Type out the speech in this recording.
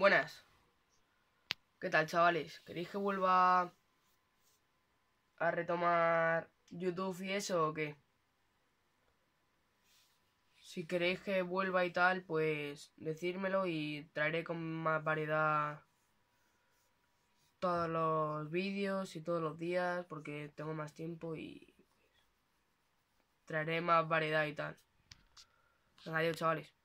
Buenas. ¿Qué tal, chavales? ¿Queréis que vuelva a retomar YouTube y eso o qué? Si queréis que vuelva y tal, pues decírmelo y traeré con más variedad todos los vídeos y todos los días porque tengo más tiempo y traeré más variedad y tal. Adiós, chavales.